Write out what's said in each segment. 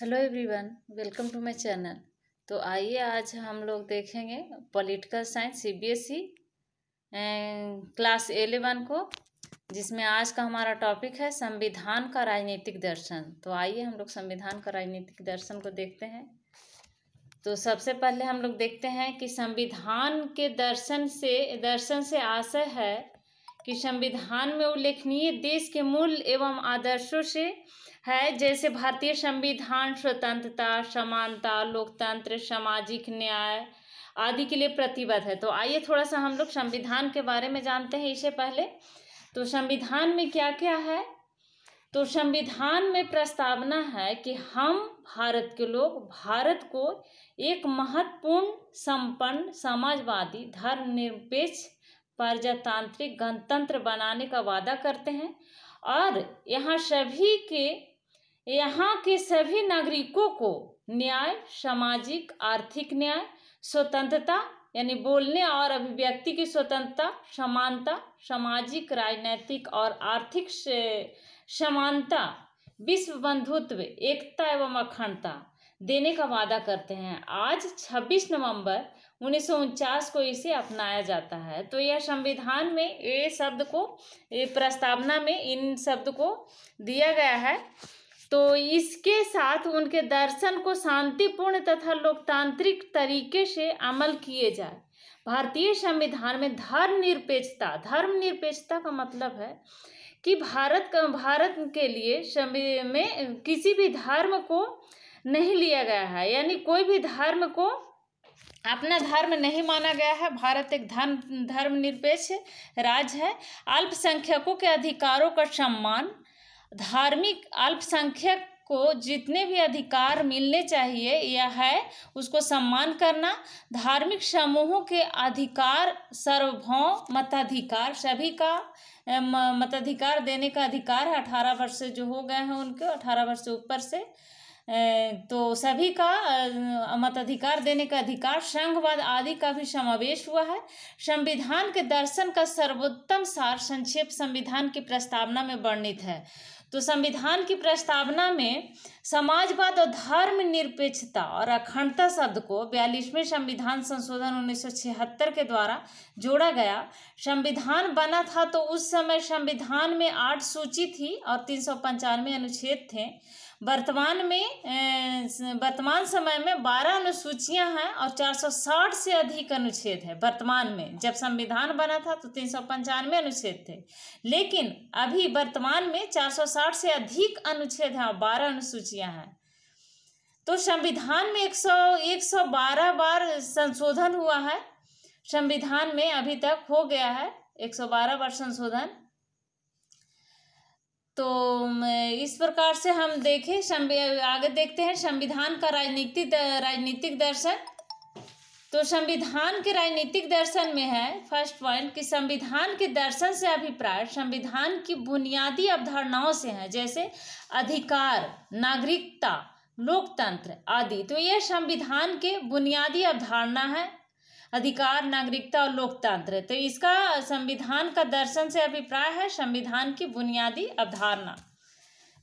hello everyone welcome to my channel तो आइए आज हम लोग देखेंगे political science CBSE class eleven को जिसमें आज का हमारा टॉपिक है संविधान का राजनीतिक दर्शन तो आइए हम लोग संविधान का राजनीतिक दर्शन को देखते हैं तो सबसे पहले हम लोग देखते हैं कि संविधान के दर्शन से दर्शन से आशय है कि संविधान में उल्लेखनीय देश के मूल एवं आदर्शों से है जैसे भारतीय संविधान स्वतंत्रता समानता लोकतंत्र सामाजिक न्याय आदि के लिए प्रतिबद्ध है तो आइए थोड़ा सा हम लोग संविधान के बारे में जानते हैं इससे पहले तो संविधान में क्या क्या है तो संविधान में प्रस्तावना है कि हम भारत के लोग भारत को एक महत्वपूर्ण संपन्न समाजवादी धर्मनिरपेक्ष प्रजातांत्रिक गणतंत्र बनाने का वादा करते हैं और यहाँ सभी के यहाँ के सभी नागरिकों को न्याय सामाजिक आर्थिक न्याय स्वतंत्रता यानी बोलने और अभिव्यक्ति की स्वतंत्रता समानता सामाजिक राजनैतिक और आर्थिक समानता विश्व बंधुत्व एकता एवं अखंडता देने का वादा करते हैं आज 26 नवंबर उन्नीस को इसे अपनाया जाता है तो यह संविधान में ये शब्द को प्रस्तावना में इन शब्द को दिया गया है तो इसके साथ उनके दर्शन को शांतिपूर्ण तथा लोकतांत्रिक तरीके से अमल किए जाए भारतीय संविधान में धर्म निरपेक्षता धर्म निरपेक्षता का मतलब है कि भारत का भारत के लिए में किसी भी धर्म को नहीं लिया गया है यानी कोई भी धर्म को अपना धर्म नहीं माना गया है भारत एक धर्म धर्मनिरपेक्ष राज्य है अल्पसंख्यकों के अधिकारों का सम्मान धार्मिक अल्पसंख्यक को जितने भी अधिकार मिलने चाहिए यह है उसको सम्मान करना धार्मिक समूहों के अधिकार सर्वभौम मताधिकार सभी का मताधिकार देने का अधिकार है अठारह वर्ष से जो हो गए हैं उनके अठारह वर्ष से ऊपर से तो सभी का मताधिकार देने का अधिकार संघवाद आदि का भी समावेश हुआ है संविधान के दर्शन का सर्वोत्तम सार संक्षेप संविधान की प्रस्तावना में वर्णित है तो संविधान की प्रस्तावना में समाजवाद और धर्म निरपेक्षता और अखंडता शब्द को बयालीसवें संविधान संशोधन 1976 के द्वारा जोड़ा गया संविधान बना था तो उस समय संविधान में आठ सूची थी और तीन अनुच्छेद थे वर्तमान में वर्तमान समय में बारह अनुसूचियां हैं और 460 से अधिक अनुच्छेद है वर्तमान में जब संविधान बना था तो तीन सौ पंचानवे अनुच्छेद थे लेकिन अभी वर्तमान में 460 से अधिक अनुच्छेद हैं और बारह अनुसूचियां हैं तो संविधान में 100 112 बार संशोधन हुआ है संविधान में अभी तक हो गया है 112 बार संशोधन तो इस प्रकार से हम देखें आगे देखते हैं संविधान का राजनीतिक राजनीतिक दर्शन तो संविधान के राजनीतिक दर्शन में है फर्स्ट पॉइंट कि संविधान के दर्शन से अभिप्राय संविधान की बुनियादी अवधारणाओं से है जैसे अधिकार नागरिकता लोकतंत्र आदि तो यह संविधान के बुनियादी अवधारणा है अधिकार नागरिकता और लोकतंत्र तो इसका संविधान का दर्शन से अभिप्राय है संविधान की बुनियादी अवधारणा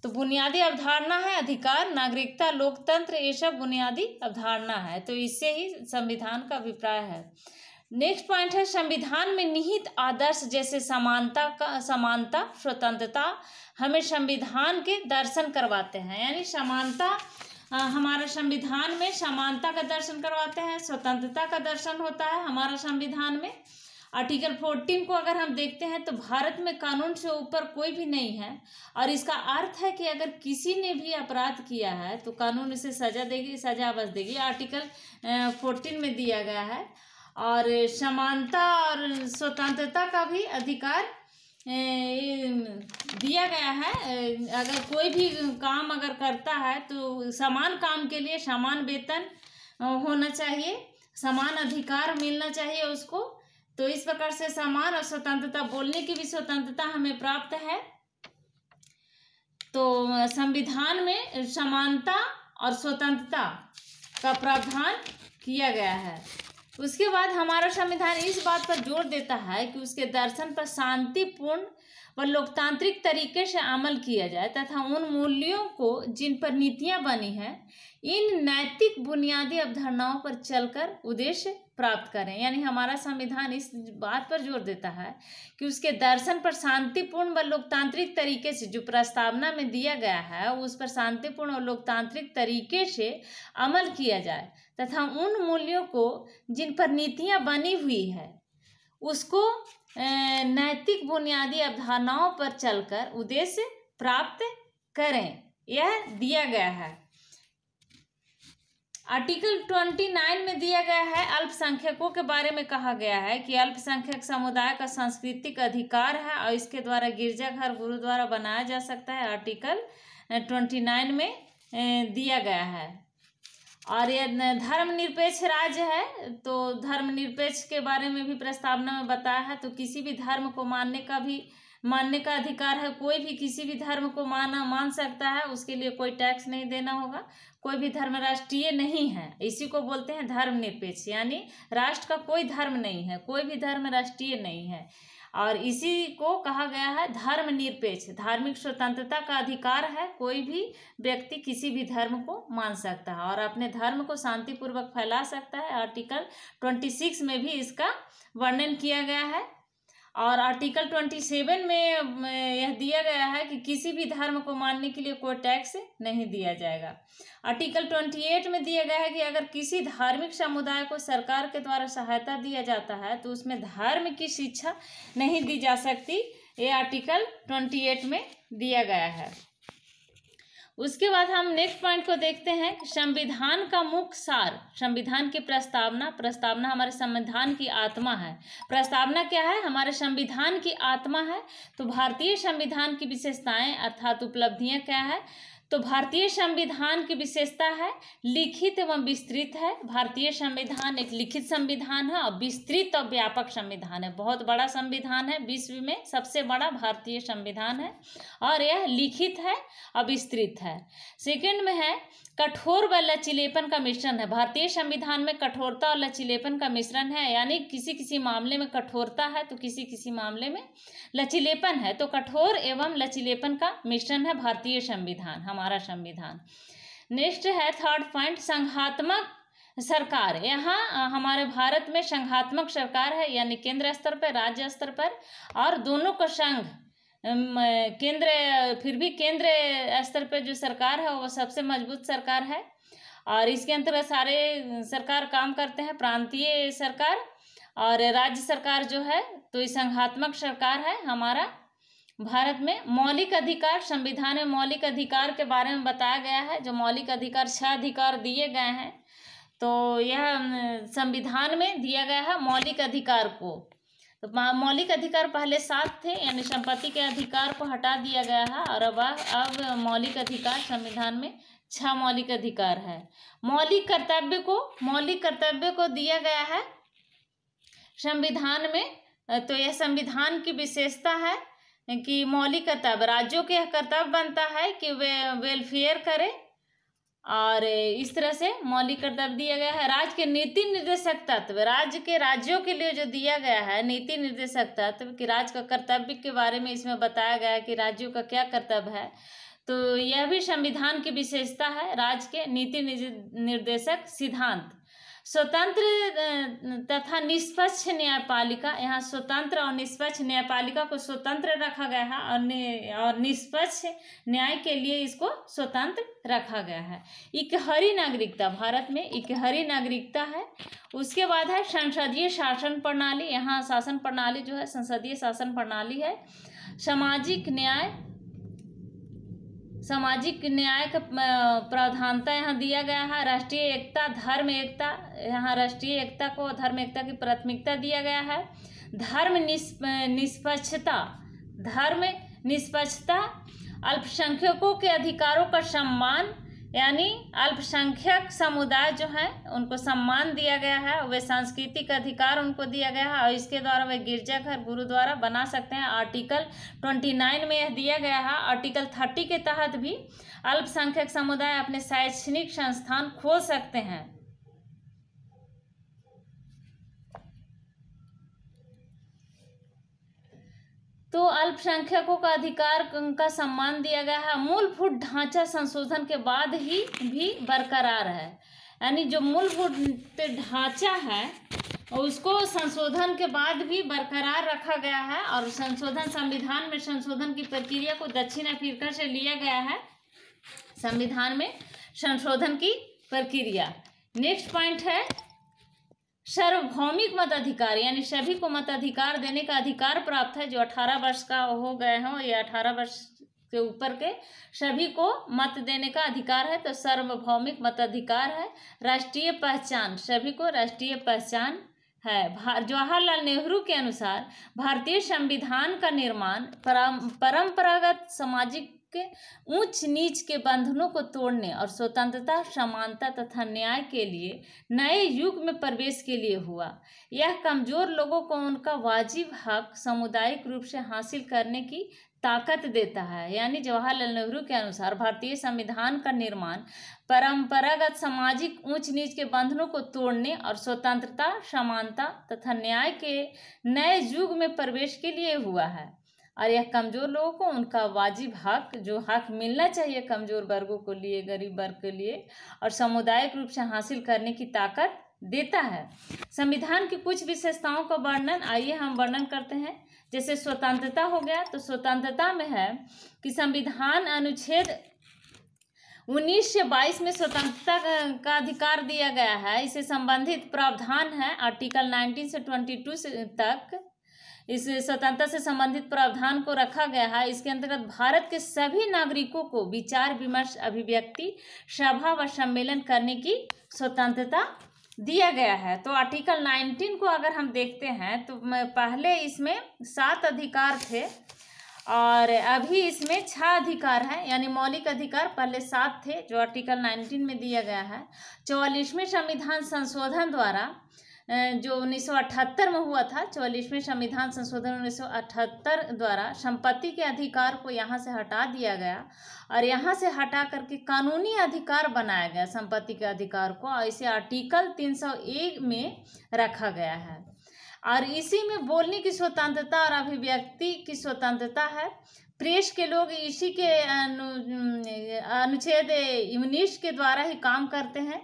तो बुनियादी अवधारणा है अधिकार नागरिकता लोकतंत्र ये सब बुनियादी अवधारणा है तो इससे ही संविधान का अभिप्राय है नेक्स्ट पॉइंट है संविधान में निहित आदर्श जैसे समानता का समानता स्वतंत्रता हमें संविधान के दर्शन करवाते हैं यानी समानता हमारे संविधान में समानता का दर्शन करवाते हैं स्वतंत्रता का दर्शन होता है हमारा संविधान में आर्टिकल फोर्टीन को अगर हम देखते हैं तो भारत में कानून से ऊपर कोई भी नहीं है और इसका अर्थ है कि अगर किसी ने भी अपराध किया है तो कानून इसे सजा देगी सजा बस देगी आर्टिकल फोर्टीन में दिया गया है और समानता और स्वतंत्रता का भी अधिकार दिया गया है अगर कोई भी काम अगर करता है तो समान काम के लिए समान वेतन होना चाहिए समान अधिकार मिलना चाहिए उसको तो इस प्रकार से समान और स्वतंत्रता बोलने की भी स्वतंत्रता हमें प्राप्त है तो संविधान में समानता और स्वतंत्रता का प्रावधान किया गया है उसके बाद हमारा संविधान इस बात पर जोर देता है कि उसके दर्शन पर शांतिपूर्ण व लोकतांत्रिक तरीके से अमल किया जाए तथा उन मूल्यों को जिन पर नीतियाँ बनी हैं इन नैतिक बुनियादी अवधारणाओं पर चलकर उद्देश्य प्राप्त करें यानी हमारा संविधान इस बात पर जोर देता है कि उसके दर्शन पर शांतिपूर्ण व लोकतांत्रिक तरीके से जो प्रस्तावना में दिया गया है उस पर शांतिपूर्ण और लोकतांत्रिक तरीके से अमल किया जाए तथा उन मूल्यों को जिन पर नीतियाँ बनी हुई है उसको नैतिक बुनियादी अवधारणाओं पर चलकर उद्देश्य प्राप्त करें यह दिया गया है आर्टिकल ट्वेंटी नाइन में दिया गया है अल्पसंख्यकों के बारे में कहा गया है कि अल्पसंख्यक समुदाय का सांस्कृतिक अधिकार है और इसके द्वारा गिरजाघर गुरुद्वारा बनाया जा सकता है आर्टिकल ट्वेंटी नाइन में दिया गया है और ये धर्मनिरपेक्ष राज्य है तो धर्मनिरपेक्ष के बारे में भी प्रस्तावना में बताया है तो किसी भी धर्म को मानने का भी मानने का अधिकार है कोई भी किसी भी धर्म को माना मान सकता है उसके लिए कोई टैक्स नहीं देना होगा कोई भी धर्म राष्ट्रीय नहीं है इसी को बोलते हैं धर्मनिरपेक्ष यानी राष्ट्र का कोई धर्म नहीं है कोई भी धर्म राष्ट्रीय नहीं है और इसी को कहा गया है धर्मनिरपेक्ष धार्मिक स्वतंत्रता का अधिकार है कोई भी व्यक्ति किसी भी धर्म को मान सकता है और अपने धर्म को शांतिपूर्वक फैला सकता है आर्टिकल ट्वेंटी सिक्स में भी इसका वर्णन किया गया है और आर्टिकल ट्वेंटी सेवन में यह दिया गया है कि किसी भी धर्म को मानने के लिए कोई टैक्स नहीं दिया जाएगा आर्टिकल ट्वेंटी एट में दिया गया है कि अगर किसी धार्मिक समुदाय को सरकार के द्वारा सहायता दिया जाता है तो उसमें धर्म की शिक्षा नहीं दी जा सकती ये आर्टिकल ट्वेंटी एट में दिया गया है उसके बाद हम नेक्स्ट पॉइंट को देखते हैं संविधान का मुख्य सार संविधान की प्रस्तावना प्रस्तावना हमारे संविधान की आत्मा है प्रस्तावना क्या है हमारे संविधान की आत्मा है तो भारतीय संविधान की विशेषताएं अर्थात उपलब्धियां क्या है तो भारतीय संविधान की विशेषता है लिखित एवं विस्तृत है भारतीय संविधान एक लिखित संविधान है और विस्तृत और व्यापक संविधान है बहुत बड़ा संविधान है विश्व में सबसे बड़ा भारतीय संविधान है और यह लिखित है और विस्तृत है सेकंड में है कठोर व लचीलेपन का मिश्रण है भारतीय संविधान में कठोरता और लचीलेपन का मिश्रण है यानी किसी किसी मामले में कठोरता है तो किसी किसी मामले में लचीलेपन है तो कठोर एवं लचीलेपन का मिश्रण है भारतीय संविधान हम हमारा संविधान नेक्स्ट है थर्ड पॉइंट संघात्मक सरकार यहाँ हमारे भारत में संघात्मक सरकार है यानी केंद्र स्तर पर राज्य स्तर पर और दोनों को संघ केंद्र फिर भी केंद्र स्तर पर जो सरकार है वो सबसे मजबूत सरकार है और इसके अंतर्गत सारे सरकार काम करते हैं प्रांतीय सरकार और राज्य सरकार जो है तो ये संघात्मक सरकार है हमारा भारत में मौलिक अधिकार संविधान में मौलिक अधिकार के बारे में बताया गया है जो मौलिक अधिकार छह अधिकार दिए गए हैं तो यह संविधान में दिया गया है मौलिक अधिकार को तो मौलिक अधिकार पहले सात थे यानी संपत्ति के अधिकार को हटा दिया गया है और अब अब मौलिक अधिकार संविधान में छह मौलिक अधिकार है मौलिक कर्तव्य को मौलिक कर्तव्य को दिया गया है संविधान में तो यह संविधान की विशेषता है कि मौलिक कर्तव्य राज्यों के कर्तव्य बनता है कि वे वेलफेयर करें और इस तरह से मौलिक कर्तव्य दिया गया है राज्य के नीति निर्देशक तत्व राज्य के राज्यों के लिए जो दिया गया है नीति निर्देशक तत्व कि राज्य का कर्तव्य के बारे में इसमें बताया गया है कि राज्यों का क्या कर्तव्य है तो यह भी संविधान की विशेषता है राज्य के नीति निर्देशक सिद्धांत स्वतंत्र तथा निष्पक्ष न्यायपालिका यहाँ स्वतंत्र और निष्पक्ष न्यायपालिका को स्वतंत्र रखा गया है और नि, और निष्पक्ष न्याय के लिए इसको स्वतंत्र रखा गया है इकहरी नागरिकता भारत में इकहरी नागरिकता है उसके बाद है संसदीय शासन प्रणाली यहाँ शासन प्रणाली जो है संसदीय शासन प्रणाली है सामाजिक न्याय सामाजिक न्याय का प्रावधानता यहाँ दिया गया है राष्ट्रीय एकता धर्म एकता यहाँ राष्ट्रीय एकता को धर्म एकता की प्राथमिकता दिया गया है धर्म निष्पक्षता धर्म निष्पक्षता अल्पसंख्यकों के अधिकारों का सम्मान यानी अल्पसंख्यक समुदाय जो हैं उनको सम्मान दिया गया है वे सांस्कृतिक अधिकार उनको दिया गया है और इसके द्वारा वे गिरजाघर गुरुद्वारा बना सकते हैं आर्टिकल ट्वेंटी नाइन में यह दिया गया है आर्टिकल थर्टी के तहत भी अल्पसंख्यक समुदाय अपने शैक्षणिक संस्थान खोल सकते हैं तो अल्पसंख्यकों का अधिकार का सम्मान दिया गया है मूलभूत ढांचा संशोधन के बाद ही भी बरकरार है यानी जो मूलभूत ढांचा है उसको संशोधन के बाद भी बरकरार रखा गया है और संशोधन संविधान में संशोधन की प्रक्रिया को दक्षिण अफ्रीका से लिया गया है संविधान में संशोधन की प्रक्रिया नेक्स्ट पॉइंट है सार्वभौमिक मताधिकार यानी सभी को मताधिकार देने का अधिकार प्राप्त है जो अठारह वर्ष का हो गए हों या अठारह वर्ष के ऊपर के सभी को मत देने का अधिकार है तो सार्वभौमिक मताधिकार है राष्ट्रीय पहचान सभी को राष्ट्रीय पहचान है जवाहरलाल नेहरू के अनुसार भारतीय संविधान का निर्माण परम परंपरागत सामाजिक के ऊंच नीच के बंधनों को तोड़ने और स्वतंत्रता समानता तथा न्याय के लिए नए युग में प्रवेश के लिए हुआ यह कमजोर लोगों को उनका वाजिब हक सामुदायिक रूप से हासिल करने की ताकत देता है यानी जवाहरलाल नेहरू के अनुसार भारतीय संविधान का निर्माण परंपरागत सामाजिक ऊंच नीच के बंधनों को तोड़ने और स्वतंत्रता समानता तथा न्याय के नए युग में प्रवेश के लिए हुआ है और यह कमज़ोर लोगों को उनका वाजिब हक जो हक मिलना चाहिए कमज़ोर वर्गों को लिए गरीब वर्ग के लिए और सामुदायिक रूप से हासिल करने की ताकत देता है संविधान की कुछ विशेषताओं का वर्णन आइए हम वर्णन करते हैं जैसे स्वतंत्रता हो गया तो स्वतंत्रता में है कि संविधान अनुच्छेद उन्नीस से बाईस में स्वतंत्रता का अधिकार दिया गया है इसे संबंधित प्रावधान है आर्टिकल 19 से 22 से तक इस स्वतंत्रता से संबंधित प्रावधान को रखा गया है इसके अंतर्गत भारत के सभी नागरिकों को विचार विमर्श अभिव्यक्ति सभा व सम्मेलन करने की स्वतंत्रता दिया गया है तो आर्टिकल नाइनटीन को अगर हम देखते हैं तो पहले इसमें सात अधिकार थे और अभी इसमें छह अधिकार हैं यानी मौलिक अधिकार पहले सात थे जो आर्टिकल नाइनटीन में दिया गया है चौवालीसवें संविधान संशोधन द्वारा जो 1978 में हुआ था चौलीसवें संविधान संशोधन 1978 द्वारा संपत्ति के अधिकार को यहाँ से हटा दिया गया और यहाँ से हटा करके कानूनी अधिकार बनाया गया संपत्ति के अधिकार को और इसे आर्टिकल 301 में रखा गया है और इसी में बोलने की स्वतंत्रता और अभिव्यक्ति की स्वतंत्रता है प्रेस के लोग इसी के अनु, अनुच्छेद इमिश के द्वारा ही काम करते हैं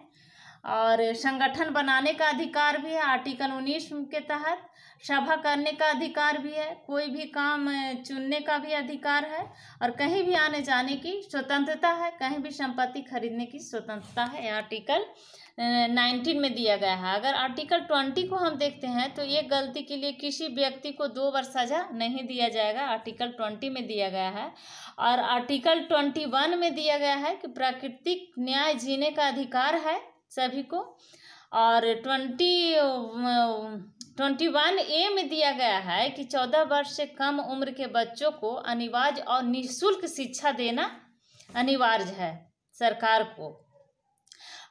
और संगठन बनाने का अधिकार भी है आर्टिकल उन्नीस के तहत सभा करने का अधिकार भी है कोई भी काम चुनने का भी अधिकार है और कहीं भी आने जाने की स्वतंत्रता है कहीं भी संपत्ति खरीदने की स्वतंत्रता है आर्टिकल नाइनटीन में दिया गया है अगर आर्टिकल ट्वेंटी को हम देखते हैं तो ये गलती के लिए किसी व्यक्ति को दो वर्ष सजा नहीं दिया जाएगा आर्टिकल ट्वेंटी में दिया गया है और आर्टिकल ट्वेंटी वन में दिया गया है कि प्राकृतिक न्याय जीने का अधिकार है सभी को और ट्वेंटी ट्वेंटी वन ए में दिया गया है कि चौदह वर्ष से कम उम्र के बच्चों को अनिवार्य और निःशुल्क शिक्षा देना अनिवार्य है सरकार को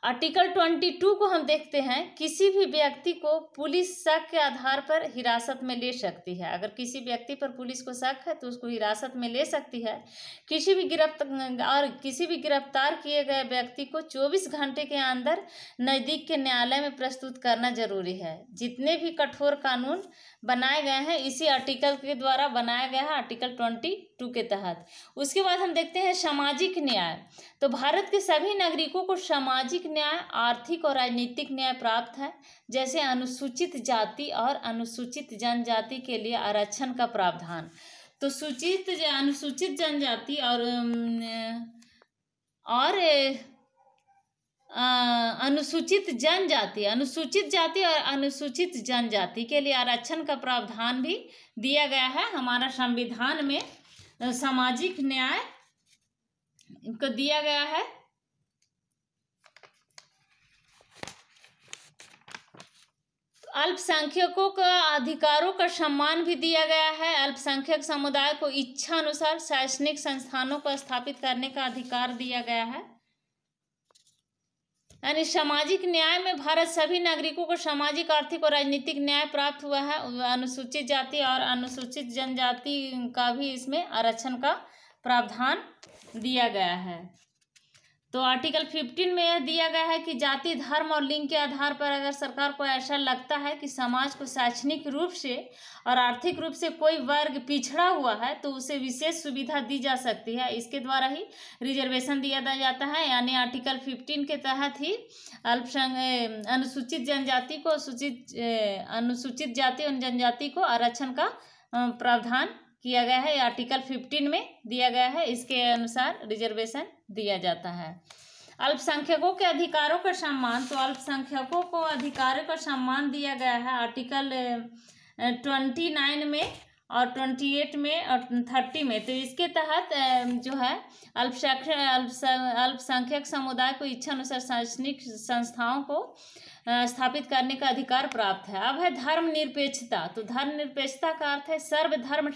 आर्टिकल 22 को हम देखते हैं किसी भी व्यक्ति को पुलिस शक के आधार पर हिरासत में ले सकती है अगर किसी व्यक्ति पर पुलिस को शक है तो उसको हिरासत में ले सकती है किसी भी गिरफ्तार और किसी भी गिरफ्तार किए गए व्यक्ति को 24 घंटे के अंदर नज़दीक के न्यायालय में प्रस्तुत करना जरूरी है जितने भी कठोर कानून बनाए गए हैं इसी आर्टिकल के द्वारा बनाया गया है आर्टिकल ट्वेंटी टू के तहत उसके बाद हम देखते हैं सामाजिक न्याय तो भारत के सभी नागरिकों को सामाजिक न्याय आर्थिक और राजनीतिक न्याय प्राप्त है जैसे अनुसूचित जाति और अनुसूचित जनजाति के लिए आरक्षण का प्रावधान तो सूचित अनुसूचित जनजाति और और अनुसूचित जनजाति अनुसूचित जाति और अनुसूचित जनजाति के लिए आरक्षण का प्रावधान भी दिया गया है हमारा संविधान में सामाजिक न्याय को दिया गया है अल्पसंख्यकों का अधिकारों का सम्मान भी दिया गया है अल्पसंख्यक समुदाय को इच्छा अनुसार शैक्षणिक संस्थानों को स्थापित करने का अधिकार दिया गया है यानी सामाजिक न्याय में भारत सभी नागरिकों को सामाजिक आर्थिक और राजनीतिक न्याय प्राप्त हुआ है अनुसूचित जाति और अनुसूचित जनजाति का भी इसमें आरक्षण का प्रावधान दिया गया है तो आर्टिकल 15 में यह दिया गया है कि जाति धर्म और लिंग के आधार पर अगर सरकार को ऐसा लगता है कि समाज को शैक्षणिक रूप से और आर्थिक रूप से कोई वर्ग पिछड़ा हुआ है तो उसे विशेष सुविधा दी जा सकती है इसके द्वारा ही रिजर्वेशन दिया जाता है यानी आर्टिकल 15 के तहत ही अल्पसंख अनुसूचित जनजाति को सूचित अनुसूचित जाति और जनजाति को आरक्षण का प्रावधान किया गया है आर्टिकल फिफ्टीन में दिया गया है इसके अनुसार रिजर्वेशन दिया जाता है अल्पसंख्यकों के अधिकारों का सम्मान तो अल्पसंख्यकों को अधिकारों का सम्मान दिया गया है आर्टिकल ट्वेंटी नाइन में और ट्वेंटी एट में और थर्टी में तो इसके तहत जो है अल्पसंख्यक अल्पसंख्यक समुदाय को इच्छा अनुसार शैक्षणिक संस्थाओं को स्थापित करने का अधिकार प्राप्त है अब है धर्म निरपेक्षता तो धर्म निरपेक्षता का अर्थ है सर्वधर्म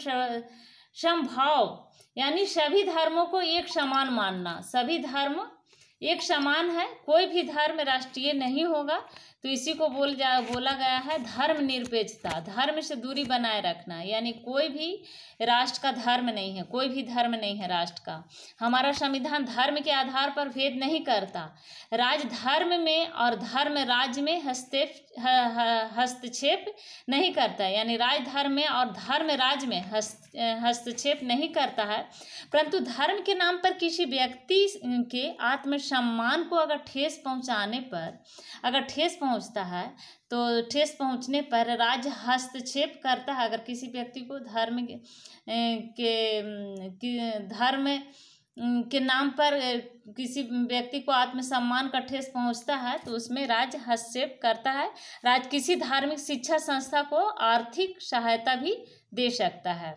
समभाव यानी सभी धर्मों को एक समान मानना सभी धर्म एक समान है कोई भी धर्म राष्ट्रीय नहीं होगा तो इसी को बोल जा बोला गया है धर्म निरपेक्षता धर्म से दूरी बनाए रखना यानी कोई भी राष्ट्र का धर्म नहीं है कोई भी धर्म नहीं है राष्ट्र का हमारा संविधान धर्म के आधार पर भेद नहीं करता राज धर्म में और धर्म राज्य में हस्तेप हस्तक्षेप नहीं करता यानी राज धर्म में और धर्म राज्य में हस्तक्षेप नहीं करता है परंतु धर्म के नाम पर किसी व्यक्ति के आत्म सम्मान को अगर ठेस पहुंचाने पर अगर ठेस पहुंचता है तो ठेस पहुंचने पर राज्य हस्तक्षेप करता है अगर किसी व्यक्ति को धर्म के, के धर्म के नाम पर किसी व्यक्ति को आत्मसम्मान का ठेस पहुंचता है तो उसमें राज्य हस्तक्षेप करता है राज्य किसी धार्मिक शिक्षा संस्था को आर्थिक सहायता भी दे सकता है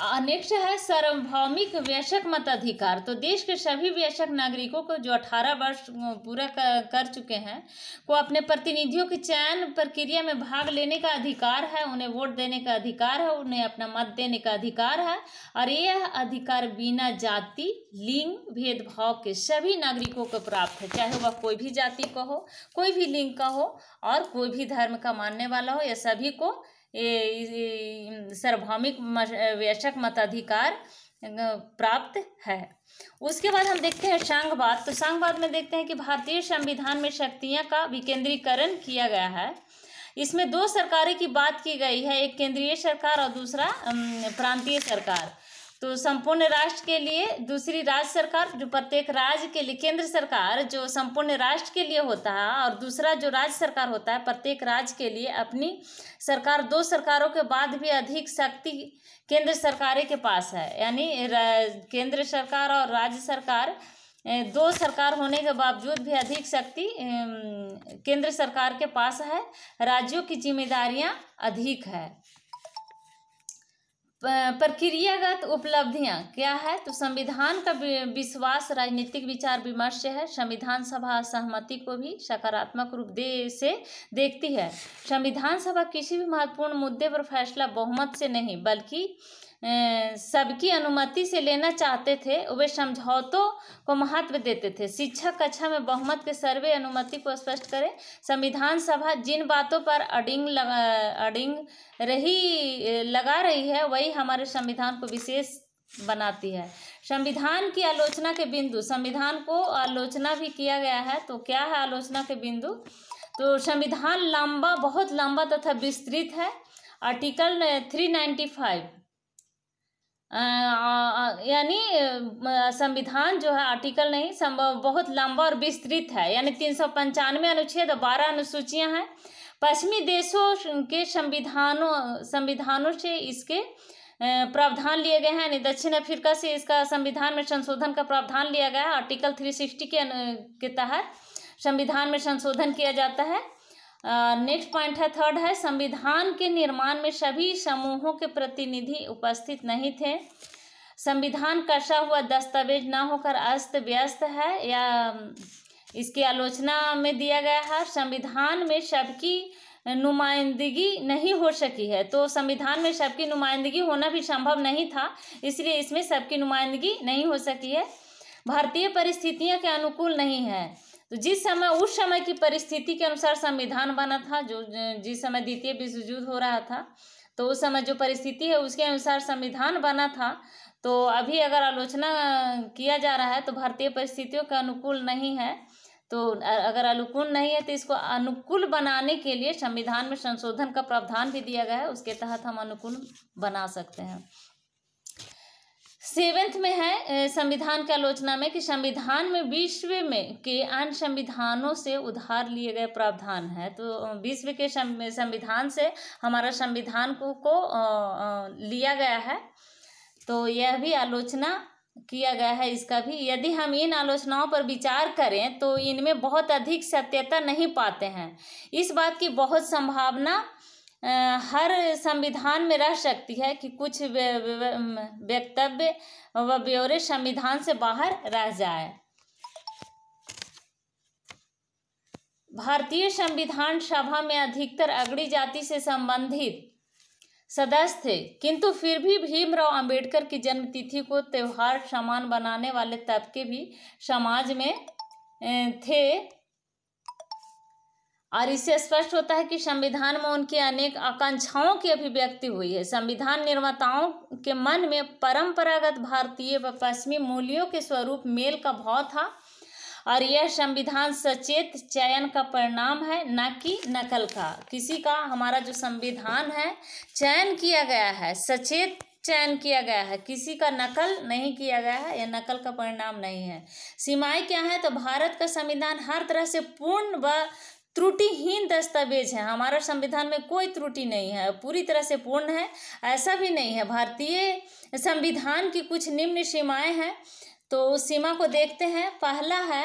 नेक्स्ट है सार्वभौमिक वयस्क मताधिकार तो देश के सभी वयस्क नागरिकों को जो 18 वर्ष पूरा कर चुके हैं को अपने प्रतिनिधियों के चयन प्रक्रिया में भाग लेने का अधिकार है उन्हें वोट देने का अधिकार है उन्हें अपना मत देने का अधिकार है और यह अधिकार बिना जाति लिंग भेदभाव के सभी नागरिकों को प्राप्त है चाहे वह कोई भी जाति का को हो कोई भी लिंग का हो और कोई भी धर्म का मानने वाला हो यह सभी को सार्वभौमिक वयस्क मताधिकार प्राप्त है उसके बाद हम देखते हैं संघवाद तो संघवाद में देखते हैं कि भारतीय संविधान में शक्तियां का विकेंद्रीकरण किया गया है इसमें दो सरकारें की बात की गई है एक केंद्रीय सरकार और दूसरा प्रांतीय सरकार तो संपूर्ण राष्ट्र के लिए दूसरी राज्य सरकार जो प्रत्येक राज्य के लिए केंद्र सरकार जो संपूर्ण राष्ट्र के लिए होता है और दूसरा जो राज्य सरकार होता है प्रत्येक राज्य के लिए अपनी सरकार दो सरकारों के बाद भी अधिक शक्ति केंद्र सरकार के पास है यानी केंद्र सरकार और राज्य सरकार दो सरकार होने के बावजूद भी अधिक शक्ति केंद्र सरकार के पास है राज्यों की जिम्मेदारियाँ अधिक है प्रक्रियागत उपलब्धियां क्या है तो संविधान का विश्वास राजनीतिक विचार विमर्श है संविधान सभा सहमति को भी सकारात्मक रूप दे से देखती है संविधान सभा किसी भी महत्वपूर्ण मुद्दे पर फैसला बहुमत से नहीं बल्कि सबकी अनुमति से लेना चाहते थे वे समझौतों को महत्व देते थे शिक्षा कक्षा में बहुमत के सर्वे अनुमति को स्पष्ट करें संविधान सभा जिन बातों पर अडिंग लगा अडिंग रही लगा रही है वही हमारे संविधान को विशेष बनाती है संविधान की आलोचना के बिंदु संविधान को आलोचना भी किया गया है तो क्या है आलोचना के बिंदु तो संविधान लंबा बहुत लंबा तथा विस्तृत है आर्टिकल थ्री नाइन्टी फाइव यानी संविधान जो है आर्टिकल नहीं संभव बहुत लंबा और विस्तृत है यानी तीन सौ पंचानवे अनुच्छेद और बारह अनुसूचियाँ हैं पश्चिमी देशों के संविधानों संविधानों से इसके प्रावधान लिए गए हैं यानी दक्षिण अफ्रीका से इसका संविधान में संशोधन का प्रावधान लिया गया है आर्टिकल थ्री सिक्सटी के के तहत संविधान में संशोधन किया जाता है नेक्स्ट पॉइंट है थर्ड है संविधान के निर्माण में सभी समूहों के प्रतिनिधि उपस्थित नहीं थे संविधान कसा हुआ दस्तावेज ना होकर अस्त व्यस्त है या इसकी आलोचना में दिया गया है संविधान में सबकी नुमाइंदगी नहीं हो सकी है तो संविधान में सबकी नुमाइंदगी होना भी संभव नहीं था इसलिए इसमें सबकी नुमाइंदगी नहीं हो सकी है भारतीय परिस्थितियां के अनुकूल नहीं है तो जिस समय उस समय की परिस्थिति के अनुसार संविधान बना था जो जिस समय द्वितीय विश्व युद्ध हो रहा था तो उस समय जो परिस्थिति है उसके अनुसार संविधान बना था तो अभी अगर आलोचना किया जा रहा है तो भारतीय परिस्थितियों के अनुकूल नहीं है तो अगर अनुकूल नहीं है तो इसको अनुकूल बनाने के लिए संविधान में संशोधन का प्रावधान भी दिया गया है उसके तहत हम अनुकूल बना सकते हैं सेवेंथ में है संविधान की आलोचना में कि संविधान में विश्व में के अन्य संविधानों से उधार लिए गए प्रावधान है तो विश्व के संविधान से हमारा संविधान को, को लिया गया है तो यह भी आलोचना किया गया है इसका भी यदि हम इन आलोचनाओं पर विचार करें तो इनमें बहुत अधिक सत्यता नहीं पाते हैं इस बात की बहुत संभावना हर संविधान में रह सकती है कि कुछ वक्तव्य व ब्यौरे संविधान से बाहर रह जाए भारतीय संविधान सभा में अधिकतर अगड़ी जाति से संबंधित सदस्य थे किंतु फिर भी भीमराव अंबेडकर की जन्मतिथि को त्यौहार समान बनाने वाले तबके भी समाज में थे और इससे स्पष्ट होता है कि संविधान में उनकी अनेक आकांक्षाओं की अभिव्यक्ति हुई है संविधान निर्माताओं के मन में परंपरागत भारतीय व पश्चिमी मूल्यों के स्वरूप मेल का भाव था और यह संविधान सचेत चयन का परिणाम है न कि नकल का किसी का हमारा जो संविधान है चयन किया गया है सचेत चयन किया गया है किसी का नकल नहीं किया गया है या नकल का परिणाम नहीं है सीमाएं क्या है तो भारत का संविधान हर तरह से पूर्ण व त्रुटिहीन दस्तावेज है हमारा संविधान में कोई त्रुटि नहीं है पूरी तरह से पूर्ण है ऐसा भी नहीं है भारतीय संविधान की कुछ निम्न सीमाएं हैं तो उस सीमा को देखते हैं पहला है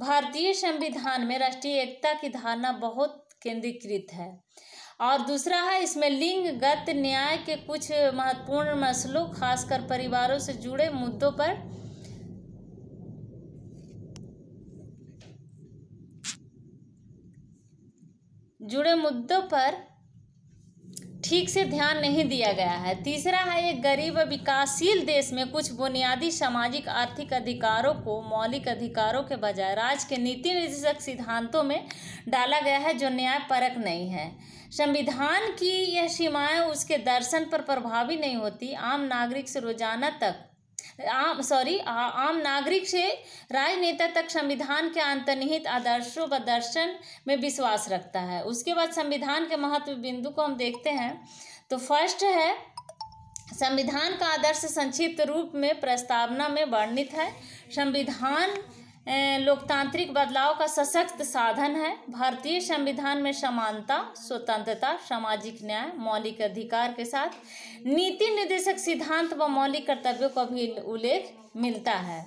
भारतीय संविधान में राष्ट्रीय एकता की धारणा बहुत केंद्रीकृत है और दूसरा है इसमें लिंगगत न्याय के कुछ महत्वपूर्ण मसलों खासकर परिवारों से जुड़े मुद्दों पर जुड़े मुद्दों पर ठीक से ध्यान नहीं दिया गया है तीसरा है एक गरीब व विकासशील देश में कुछ बुनियादी सामाजिक आर्थिक अधिकारों को मौलिक अधिकारों के बजाय राज्य के नीति निर्देशक सिद्धांतों में डाला गया है जो न्यायपरक नहीं है संविधान की यह सीमाएं उसके दर्शन पर प्रभावी नहीं होती आम नागरिक से रोजाना तक आम सॉरी आम नागरिक से राजनेता तक संविधान के अंतर्निहित आदर्शों व दर्शन में विश्वास रखता है उसके बाद संविधान के महत्व बिंदु को हम देखते हैं तो फर्स्ट है संविधान का आदर्श संक्षिप्त रूप में प्रस्तावना में वर्णित है संविधान लोकतांत्रिक बदलाव का सशक्त साधन है भारतीय संविधान में समानता स्वतंत्रता सामाजिक न्याय मौलिक अधिकार के साथ नीति निर्देशक सिद्धांत व मौलिक कर्तव्यों का भी उल्लेख मिलता है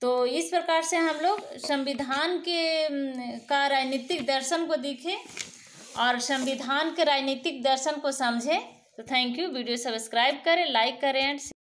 तो इस प्रकार से हम लोग संविधान के का राजनीतिक दर्शन को देखें और संविधान के राजनीतिक दर्शन को समझें तो थैंक यू वीडियो सब्सक्राइब करें लाइक करें एंड